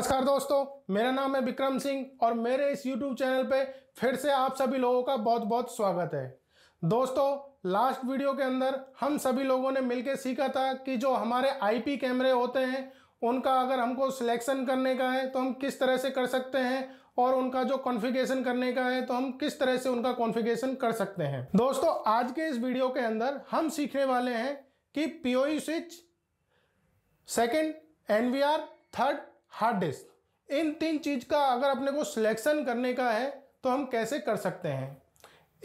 नमस्कार दोस्तों मेरा नाम है विक्रम सिंह और मेरे इस YouTube चैनल पे फिर से आप सभी लोगों का बहुत बहुत स्वागत है दोस्तों लास्ट वीडियो के अंदर हम सभी लोगों ने मिलकर सीखा था कि जो हमारे आई कैमरे होते हैं उनका अगर हमको सिलेक्शन करने का है तो हम किस तरह से कर सकते हैं और उनका जो कॉन्फ़िगरेशन करने का है तो हम किस तरह से उनका कॉन्फ़िगरेशन कर सकते हैं दोस्तों आज के इस वीडियो के अंदर हम सीखने वाले हैं कि POE switch second NVR third hard disk इन तीन चीज़ का अगर अपने को सिलेक्शन करने का है तो हम कैसे कर सकते हैं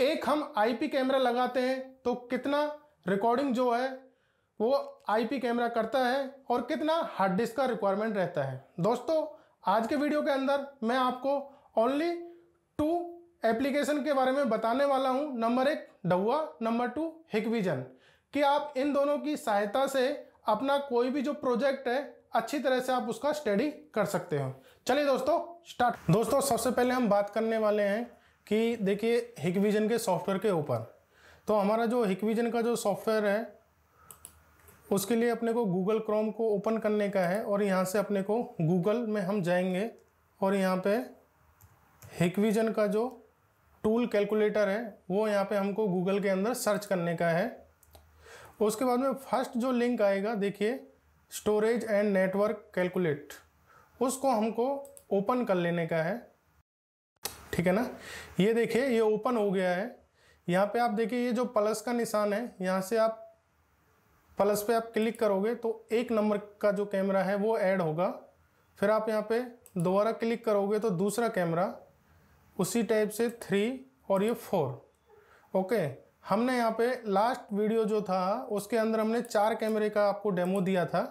एक हम आईपी कैमरा लगाते हैं तो कितना रिकॉर्डिंग जो है वो आईपी कैमरा करता है और कितना हार्ड डिस्क का रिक्वायरमेंट रहता है दोस्तों आज के वीडियो के अंदर मैं आपको ओनली टू एप्लीकेशन के बारे में बताने वाला हूं नंबर एक डवा नंबर टू हिकविजन कि आप इन दोनों की सहायता से अपना कोई भी जो प्रोजेक्ट है अच्छी तरह से आप उसका स्टडी कर सकते हो चलिए दोस्तों स्टार्ट दोस्तों सबसे पहले हम बात करने वाले हैं कि देखिए हिकविजन के सॉफ्टवेयर के ऊपर तो हमारा जो हिकविजन का जो सॉफ्टवेयर है उसके लिए अपने को गूगल क्रोम को ओपन करने का है और यहाँ से अपने को गूगल में हम जाएंगे और यहाँ पे हिकविजन का जो टूल कैलकुलेटर है वो यहाँ पे हमको गूगल के अंदर सर्च करने का है उसके बाद में फर्स्ट जो लिंक आएगा देखिए स्टोरेज एंड नेटवर्क कैलकुलेट उसको हमको ओपन कर लेने का है ठीक है ना ये देखिए ये ओपन हो गया है यहाँ पे आप देखिए ये जो प्लस का निशान है यहाँ से आप प्लस पे आप क्लिक करोगे तो एक नंबर का जो कैमरा है वो ऐड होगा फिर आप यहाँ पे दोबारा क्लिक करोगे तो दूसरा कैमरा उसी टाइप से थ्री और ये फोर ओके हमने यहाँ पे लास्ट वीडियो जो था उसके अंदर हमने चार कैमरे का आपको डेमो दिया था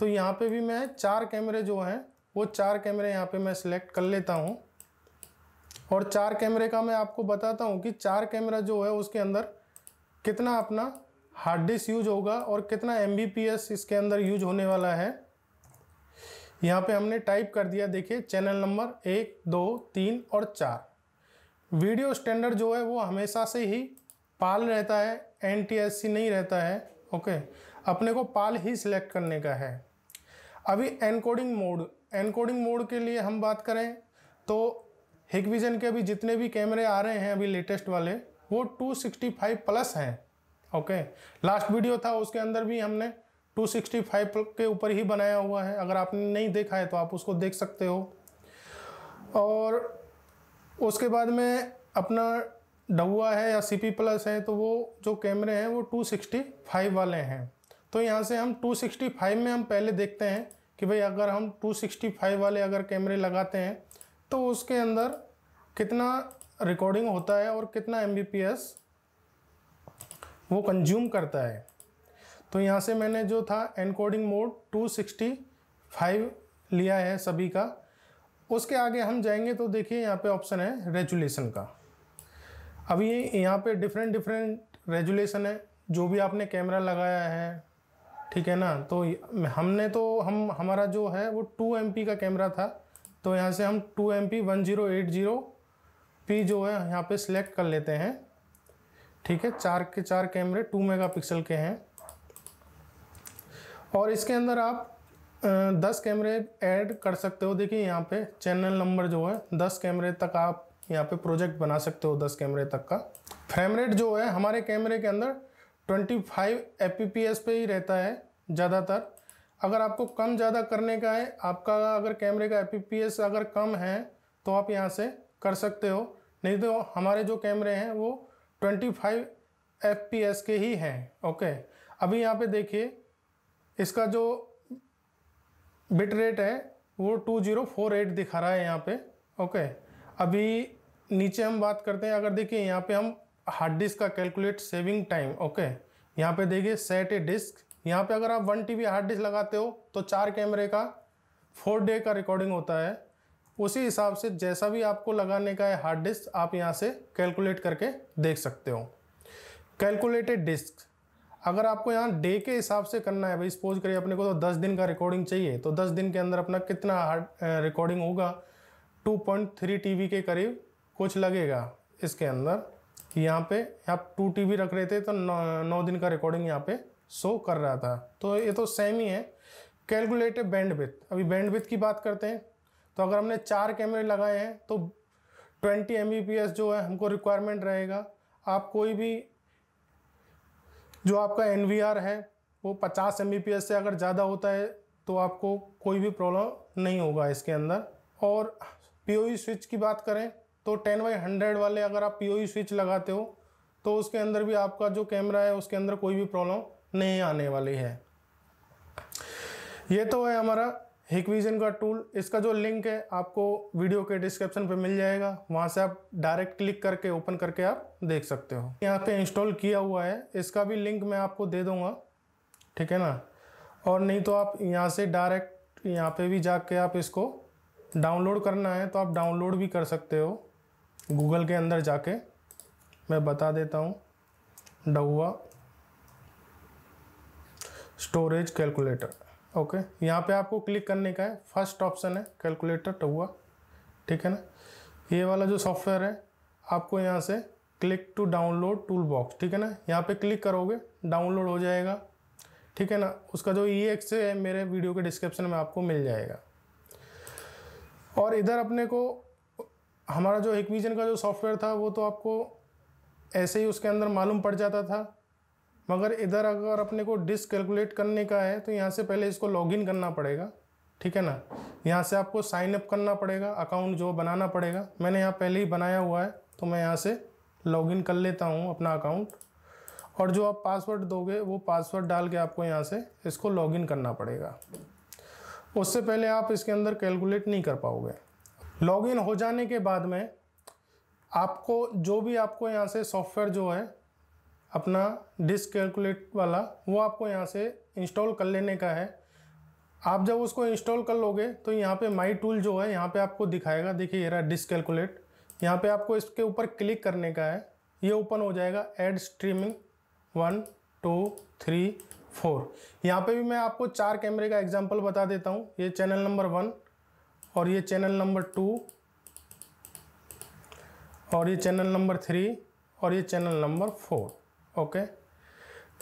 तो यहाँ पे भी मैं चार कैमरे जो हैं वो चार कैमरे यहाँ पे मैं सिलेक्ट कर लेता हूँ और चार कैमरे का मैं आपको बताता हूँ कि चार कैमरा जो है उसके अंदर कितना अपना हार्ड डिस्क यूज होगा और कितना एम इसके अंदर यूज होने वाला है यहाँ पे हमने टाइप कर दिया देखिए चैनल नंबर एक दो तीन और चार वीडियो स्टैंडर्ड जो है वो हमेशा से ही पाल रहता है एन नहीं रहता है ओके अपने को पाल ही सिलेक्ट करने का है अभी एनकोडिंग मोड एनकोडिंग मोड के लिए हम बात करें तो विजन के अभी जितने भी कैमरे आ रहे हैं अभी लेटेस्ट वाले वो 265 प्लस हैं ओके लास्ट वीडियो था उसके अंदर भी हमने 265 के ऊपर ही बनाया हुआ है अगर आपने नहीं देखा है तो आप उसको देख सकते हो और उसके बाद में अपना डवा है या सी पी प्लस है तो वो जो कैमरे हैं वो 265 वाले हैं तो यहाँ से हम 265 में हम पहले देखते हैं कि भाई अगर हम 265 वाले अगर कैमरे लगाते हैं तो उसके अंदर कितना रिकॉर्डिंग होता है और कितना एम वो कंज्यूम करता है तो यहाँ से मैंने जो था एनकोडिंग मोड 265 लिया है सभी का उसके आगे हम जाएंगे तो देखिए यहाँ पे ऑप्शन है रेजुलेशन का अभी ये यहाँ पे डिफरेंट डिफरेंट रेजुलेशन है जो भी आपने कैमरा लगाया है ठीक है ना तो हमने तो हम हमारा जो है वो टू एम का कैमरा था तो यहाँ से हम two M P one zero eight zero P जो है यहाँ पे सिलेक्ट कर लेते हैं ठीक है चार के चार कैमरे टू मेगापिक्सल के हैं और इसके अंदर आप दस कैमरे ऐड कर सकते हो देखिए यहाँ पे चैनल नंबर जो है दस कैमरे तक आप यहाँ पे प्रोजेक्ट बना सकते हो दस कैमरे तक का फ्रेम रेट जो है हमारे कैमरे के अंदर 25 फाइव पे ही रहता है ज़्यादातर अगर आपको कम ज़्यादा करने का है आपका अगर कैमरे का एफ अगर कम है तो आप यहाँ से कर सकते हो नहीं तो हमारे जो कैमरे हैं वो 25 फाइव के ही हैं ओके अभी यहाँ पे देखिए इसका जो बिट रेट है वो 2048 दिखा रहा है यहाँ पे ओके अभी नीचे हम बात करते हैं अगर देखिए यहाँ पे हम हार्ड डिस्क का कैलकुलेट सेविंग टाइम ओके यहाँ पे देखिए सेट ए डिस्क यहाँ पे अगर आप वन टी हार्ड डिस्क लगाते हो तो चार कैमरे का फोर डे का रिकॉर्डिंग होता है उसी हिसाब से जैसा भी आपको लगाने का है हार्ड डिस्क आप यहाँ से कैलकुलेट करके देख सकते हो कैलकुलेटेड डिस्क अगर आपको यहाँ डे के हिसाब से करना है भाई सपोज करिए अपने को तो दस दिन का रिकॉर्डिंग चाहिए तो दस दिन के अंदर अपना कितना हार्ड रिकॉर्डिंग होगा 2.3 टीबी के करीब कुछ लगेगा इसके अंदर कि यहाँ पे आप टू टी रख रहे थे तो नौ, नौ दिन का रिकॉर्डिंग यहाँ पे शो कर रहा था तो ये तो सेम ही है कैलकुलेटेड बैंडविथ अभी बैंडविथ की बात करते हैं तो अगर हमने चार कैमरे लगाए हैं तो 20 एम जो है हमको रिक्वायरमेंट रहेगा आप कोई भी जो आपका एन है वो 50 एम से अगर ज़्यादा होता है तो आपको कोई भी प्रॉब्लम नहीं होगा इसके अंदर और पी स्विच e की बात करें तो टेन बाई हंड्रेड वाले अगर आप पी स्विच e लगाते हो तो उसके अंदर भी आपका जो कैमरा है उसके अंदर कोई भी प्रॉब्लम नहीं आने वाली है ये तो है हमारा हिकविजन का टूल इसका जो लिंक है आपको वीडियो के डिस्क्रिप्शन पे मिल जाएगा वहाँ से आप डायरेक्ट क्लिक करके ओपन करके आप देख सकते हो यहाँ पे इंस्टॉल किया हुआ है इसका भी लिंक मैं आपको दे दूँगा ठीक है ना और नहीं तो आप यहाँ से डायरेक्ट यहाँ पे भी जाके आप इसको डाउनलोड करना है तो आप डाउनलोड भी कर सकते हो गूगल के अंदर जाके मैं बता देता हूँ डवा स्टोरेज कैलकुलेटर ओके यहाँ पे आपको क्लिक करने का है फर्स्ट ऑप्शन है कैलकुलेटर डहुआ ठीक है ना ये वाला जो सॉफ्टवेयर है आपको यहाँ से click to download tool box ठीक है ना यहाँ पे क्लिक करोगे डाउनलोड हो जाएगा ठीक है ना उसका जो ई e एक्स है मेरे वीडियो के डिस्क्रिप्शन में आपको मिल जाएगा और इधर अपने को हमारा जो एक विजन का जो सॉफ्टवेयर था वो तो आपको ऐसे ही उसके अंदर मालूम पड़ जाता था मगर इधर अगर अपने को डिस्क कैलकुलेट करने का है तो यहाँ से पहले इसको लॉगिन करना पड़ेगा ठीक है ना यहाँ से आपको साइन अप करना पड़ेगा अकाउंट जो बनाना पड़ेगा मैंने यहाँ पहले ही बनाया हुआ है तो मैं यहाँ से लॉगिन कर लेता हूँ अपना अकाउंट और जो आप पासवर्ड दोगे वो पासवर्ड डाल के आपको यहाँ से इसको लॉगिन करना पड़ेगा उससे पहले आप इसके अंदर कैलकुलेट नहीं कर पाओगे लॉगिन हो जाने के बाद में आपको जो भी आपको यहाँ से सॉफ्टवेयर जो है अपना डिस्क कैलकुलेट वाला वो आपको यहाँ से इंस्टॉल कर लेने का है आप जब उसको इंस्टॉल कर लोगे तो यहाँ पे माई टूल जो है यहाँ पे आपको दिखाएगा देखिए ये रहा डिस्क कैलकुलेट यहाँ पे आपको इसके ऊपर क्लिक करने का है ये ओपन हो जाएगा add streaming one two three four यहाँ पे भी मैं आपको चार कैमरे का एग्जाम्पल बता देता हूँ ये चैनल नंबर वन और ये चैनल नंबर टू और ये चैनल नंबर थ्री और ये channel number four okay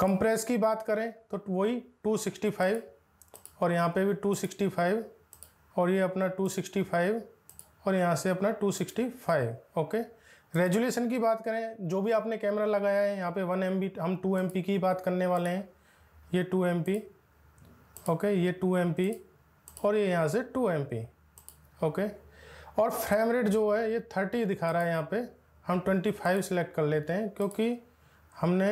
compress की बात करें तो वही 265 और यहाँ पे भी 265 और ये अपना 265 और यहाँ से अपना 265 ओके रेजुलेशन की बात करें जो भी आपने कैमरा लगाया है यहाँ पे 1 एम हम 2 एम की बात करने वाले हैं ये 2 एम ओके ये 2 एम और ये यहाँ से 2 एम ओके और फ्रेम रेट जो है ये 30 दिखा रहा है यहाँ पे हम 25 सेलेक्ट कर लेते हैं क्योंकि हमने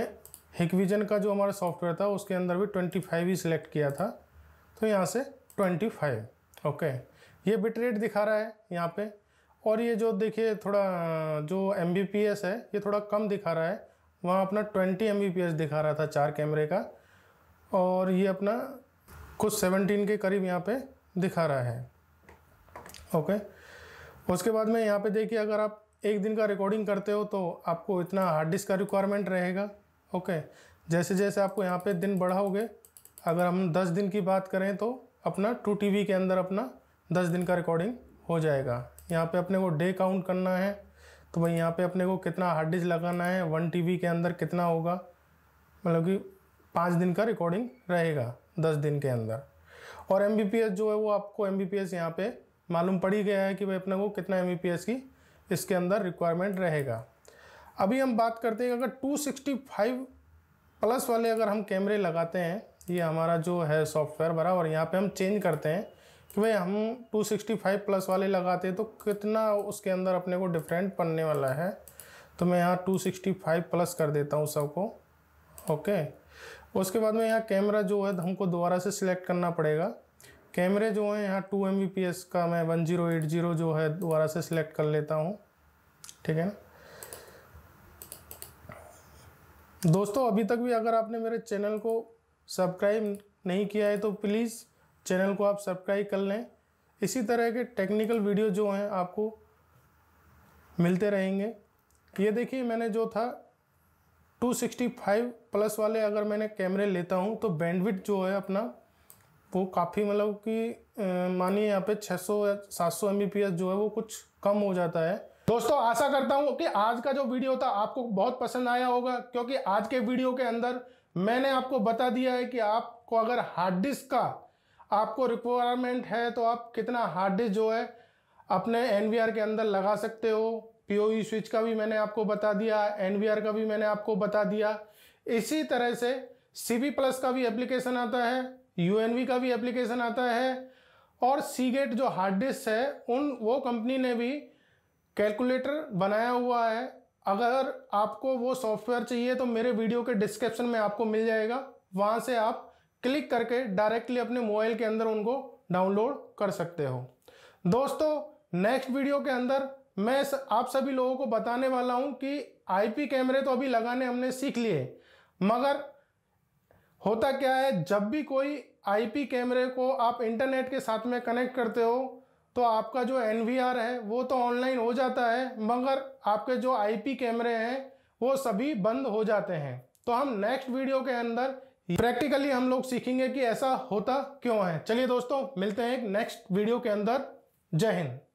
हिकविजन का जो हमारा सॉफ्टवेयर था उसके अंदर भी 25 ही सिलेक्ट किया था तो यहाँ से 25 ओके ये बिट रेट दिखा रहा है यहाँ पे और ये जो देखिए थोड़ा जो एम है ये थोड़ा कम दिखा रहा है वहाँ अपना ट्वेंटी एम दिखा रहा था चार कैमरे का और ये अपना कुछ 17 के करीब यहाँ पे दिखा रहा है ओके उसके बाद में यहाँ पे देखिए अगर आप एक दिन का रिकॉर्डिंग करते हो तो आपको इतना हार्ड डिस्क का रिक्वायरमेंट रहेगा ओके जैसे जैसे आपको यहाँ पे दिन बढ़ाओगे अगर हम 10 दिन की बात करें तो अपना टू टी के अंदर अपना 10 दिन का रिकॉर्डिंग हो जाएगा यहाँ पे अपने को डे काउंट करना है तो भाई यहाँ पे अपने को कितना हार्ड डिस्क लगाना है वन टी के अंदर कितना होगा मतलब कि पाँच दिन का रिकॉर्डिंग रहेगा दस दिन के अंदर और एम जो है वो आपको एम बी पी एस यहाँ पर मालूम पड़ ही गया है कि भाई अपने को कितना एम की इसके अंदर रिक्वायरमेंट रहेगा अभी हम बात करते हैं अगर 265 प्लस वाले अगर हम कैमरे लगाते हैं ये हमारा जो है सॉफ्टवेयर बराबर यहाँ पे हम चेंज करते हैं कि भाई हम 265 प्लस वाले लगाते हैं तो कितना उसके अंदर अपने को डिफरेंट पड़ने वाला है तो मैं यहाँ 265 प्लस कर देता हूँ सबको ओके उसके बाद में यहाँ कैमरा जो है हमको दोबारा से सिलेक्ट करना पड़ेगा कैमरे जो हैं यहाँ टू एम का मैं वन जीरो एट जीरो जो है दोबारा से सिलेक्ट कर लेता हूँ ठीक है दोस्तों अभी तक भी अगर आपने मेरे चैनल को सब्सक्राइब नहीं किया है तो प्लीज़ चैनल को आप सब्सक्राइब कर लें इसी तरह के टेक्निकल वीडियो जो हैं आपको मिलते रहेंगे ये देखिए मैंने जो था 265 प्लस वाले अगर मैंने कैमरे लेता हूँ तो बैंडविड जो है अपना वो काफ़ी मतलब कि मानिए यहाँ पे 600 या 700 एमबीपीएस जो है वो कुछ कम हो जाता है दोस्तों आशा करता हूँ कि आज का जो वीडियो था आपको बहुत पसंद आया होगा क्योंकि आज के वीडियो के अंदर मैंने आपको बता दिया है कि आपको अगर हार्ड डिस्क का आपको रिक्वायरमेंट है तो आप कितना हार्ड डिस्क जो है अपने एन के अंदर लगा सकते हो पी स्विच e का भी मैंने आपको बता दिया एन का भी मैंने आपको बता दिया इसी तरह से सी प्लस का भी एप्लीकेशन आता है यूएनवी का भी एप्लीकेशन आता है और सीगेट जो हार्ड डिस्क है उन वो कंपनी ने भी कैलकुलेटर बनाया हुआ है अगर आपको वो सॉफ्टवेयर चाहिए तो मेरे वीडियो के डिस्क्रिप्शन में आपको मिल जाएगा वहाँ से आप क्लिक करके डायरेक्टली अपने मोबाइल के अंदर उनको डाउनलोड कर सकते हो दोस्तों नेक्स्ट वीडियो के अंदर मैं आप सभी लोगों को बताने वाला हूँ कि आईपी कैमरे तो अभी लगाने हमने सीख लिए मगर होता क्या है जब भी कोई आईपी कैमरे को आप इंटरनेट के साथ में कनेक्ट करते हो तो आपका जो एन है वो तो ऑनलाइन हो जाता है मगर आपके जो आईपी कैमरे हैं वो सभी बंद हो जाते हैं तो हम नेक्स्ट वीडियो के अंदर प्रैक्टिकली हम लोग सीखेंगे कि ऐसा होता क्यों है चलिए दोस्तों मिलते हैं एक नेक्स्ट वीडियो के अंदर जय हिंद